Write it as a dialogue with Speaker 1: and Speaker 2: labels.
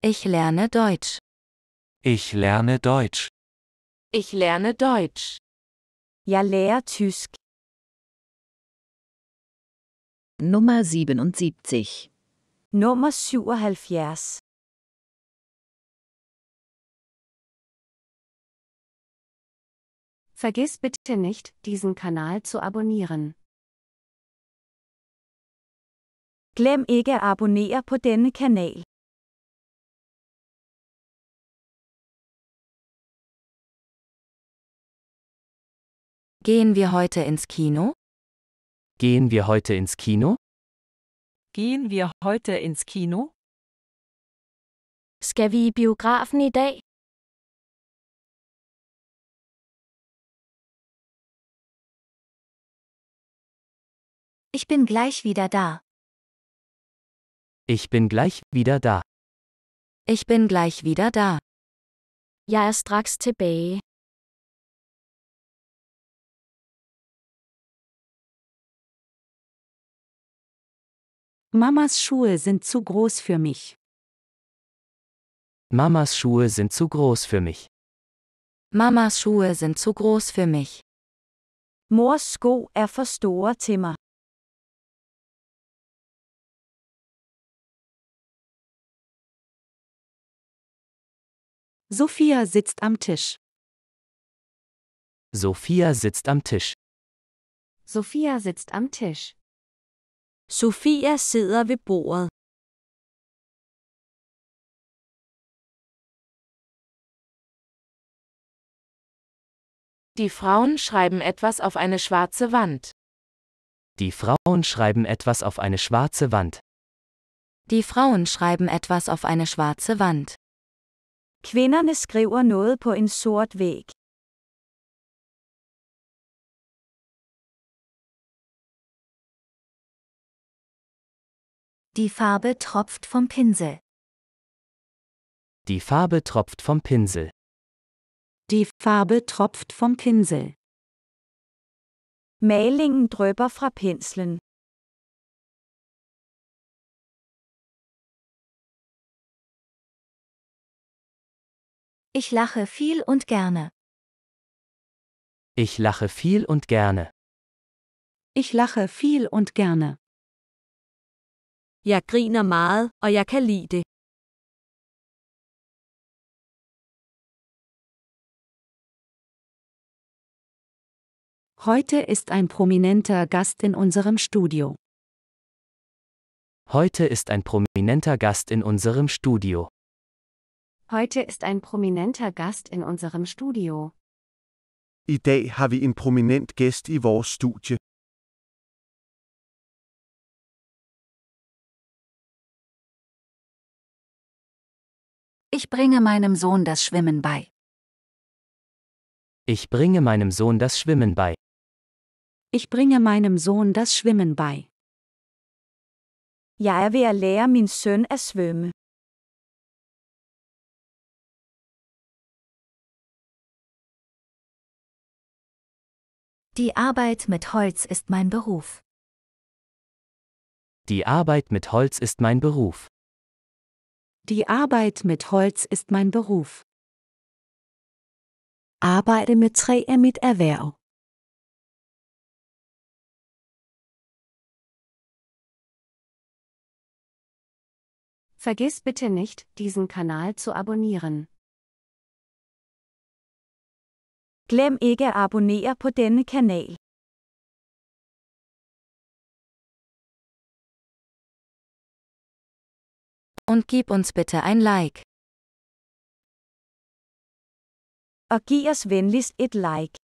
Speaker 1: Ich lerne Deutsch. Ich lerne Deutsch. Ich lerne Deutsch. Ja, lærer tysk. Nummer 77. Nummer 77. Vergiss bitte nicht, diesen Kanal zu abonnieren. Glem ikke at abonnere på denne kanal. Gehen wir heute ins Kino?
Speaker 2: Gehen wir heute ins Kino?
Speaker 1: Gehen wir heute ins Kino? Skal vi i biografen i dag? Ich bin gleich wieder da. Ich bin gleich wieder da. Ich bin gleich wieder da. Ja, er straks tilbage. Mamas Schuhe sind zu groß für mich.
Speaker 2: Mamas Schuhe sind zu groß für mich.
Speaker 3: Mamas Schuhe sind zu groß für mich.
Speaker 1: Mors sko er for store til mig. Sophia sitzt am Tisch.
Speaker 2: Sophia sitzt am Tisch.
Speaker 1: Sophia sitzt am Tisch. Sofia sidder ved bordet. Die Frauen schreiben etwas auf eine schwarze Wand.
Speaker 2: Die Frauen schreiben etwas auf eine schwarze Wand.
Speaker 3: Die Frauen schreiben etwas auf eine schwarze Wand.
Speaker 1: Kvinderne skriver noget på en sort væg. Die Farbe tropft vom Pinsel.
Speaker 2: Die Farbe tropft vom Pinsel.
Speaker 3: Die Farbe tropft vom Pinsel.
Speaker 1: Malingen drøber fra penslen. Ich lache viel und gerne. Ich lache viel und gerne. Ich lache viel und gerne. Jeg griner meget, og jeg kan lide det. Heute ist ein prominenter Gast in unserem Studio.
Speaker 2: Heute ist ein prominenter Gast in unserem Studio.
Speaker 3: Heute ist ein prominenter Gast in unserem Studio.
Speaker 2: I dag har vi en
Speaker 1: prominent gæst i vores studie. Ich bringe meinem Sohn das Schwimmen bei.
Speaker 2: Ich bringe meinem Sohn das Schwimmen bei.
Speaker 1: Ich bringe meinem Sohn das Schwimmen bei. Ja, er ved leer lære min søn at svømme. Die Arbeit mit Holz ist mein Beruf.
Speaker 2: Die Arbeit mit Holz ist mein Beruf.
Speaker 3: Die Arbeit mit Holz ist mein
Speaker 1: Beruf. Arbeite mit træ er mit Erwerb. Vergiss bitte nicht, diesen Kanal zu abonnieren. Glem ikke at abonnere på denne kanal. und gib uns bitte ein Like. Og giv os venligst et like.